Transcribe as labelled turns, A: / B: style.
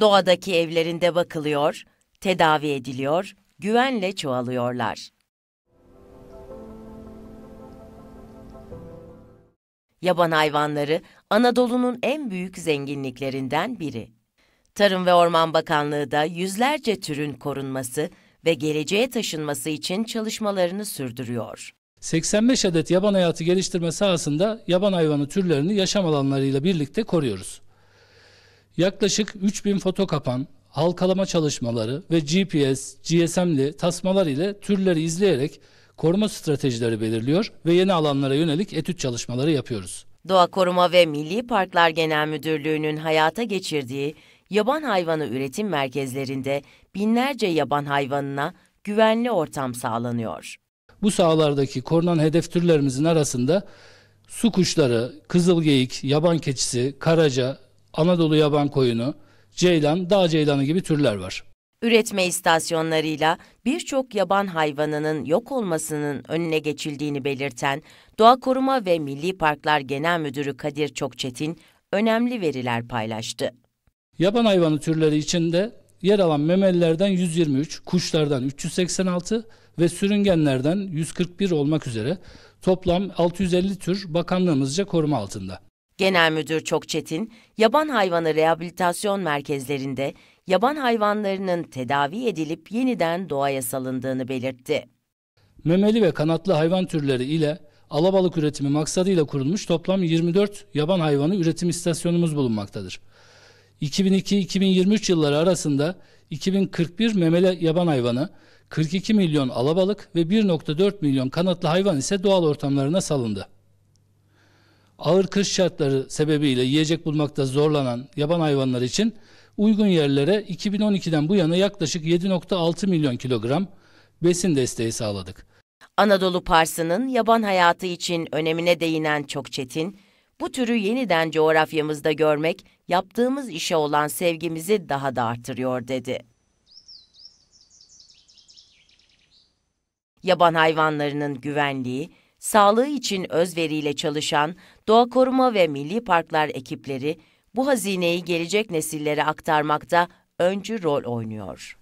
A: doğadaki evlerinde bakılıyor, tedavi ediliyor, güvenle çoğalıyorlar. Yaban hayvanları Anadolu'nun en büyük zenginliklerinden biri. Tarım ve Orman Bakanlığı da yüzlerce türün korunması ve geleceğe taşınması için çalışmalarını sürdürüyor.
B: 85 adet yaban hayatı geliştirme sahasında yaban hayvanı türlerini yaşam alanlarıyla birlikte koruyoruz. Yaklaşık 3000 foto kapan, halkalama çalışmaları ve GPS, GSM'li tasmalar ile türleri izleyerek koruma stratejileri belirliyor ve yeni alanlara yönelik etüt çalışmaları yapıyoruz.
A: Doğa Koruma ve Milli Parklar Genel Müdürlüğü'nün hayata geçirdiği yaban hayvanı üretim merkezlerinde binlerce yaban hayvanına güvenli ortam sağlanıyor.
B: Bu sahalardaki korunan hedef türlerimizin arasında su kuşları, kızılgeyik, yaban keçisi, karaca, Anadolu yaban koyunu, ceylan, dağ ceylanı gibi türler var.
A: Üretme istasyonlarıyla birçok yaban hayvanının yok olmasının önüne geçildiğini belirten Doğa Koruma ve Milli Parklar Genel Müdürü Kadir Çokçetin önemli veriler paylaştı.
B: Yaban hayvanı türleri içinde yer alan memelilerden 123, kuşlardan 386 ve sürüngenlerden 141 olmak üzere toplam 650 tür bakanlığımızca koruma altında.
A: Genel Müdür Çokçetin, yaban hayvanı rehabilitasyon merkezlerinde yaban hayvanlarının tedavi edilip yeniden doğaya salındığını belirtti.
B: Memeli ve kanatlı hayvan türleri ile alabalık üretimi maksadıyla kurulmuş toplam 24 yaban hayvanı üretim istasyonumuz bulunmaktadır. 2002-2023 yılları arasında 2041 memeli yaban hayvanı, 42 milyon alabalık ve 1.4 milyon kanatlı hayvan ise doğal ortamlarına salındı ağır kış şartları sebebiyle yiyecek bulmakta zorlanan yaban hayvanlar için uygun yerlere 2012'den bu yana yaklaşık 7.6 milyon kilogram besin desteği sağladık. Anadolu
A: Parsı'nın yaban hayatı için önemine değinen çok çetin, bu türü yeniden coğrafyamızda görmek yaptığımız işe olan sevgimizi daha da artırıyor dedi. Yaban hayvanlarının güvenliği, sağlığı için özveriyle çalışan Doğa Koruma ve Milli Parklar ekipleri bu hazineyi gelecek nesillere aktarmakta öncü rol oynuyor.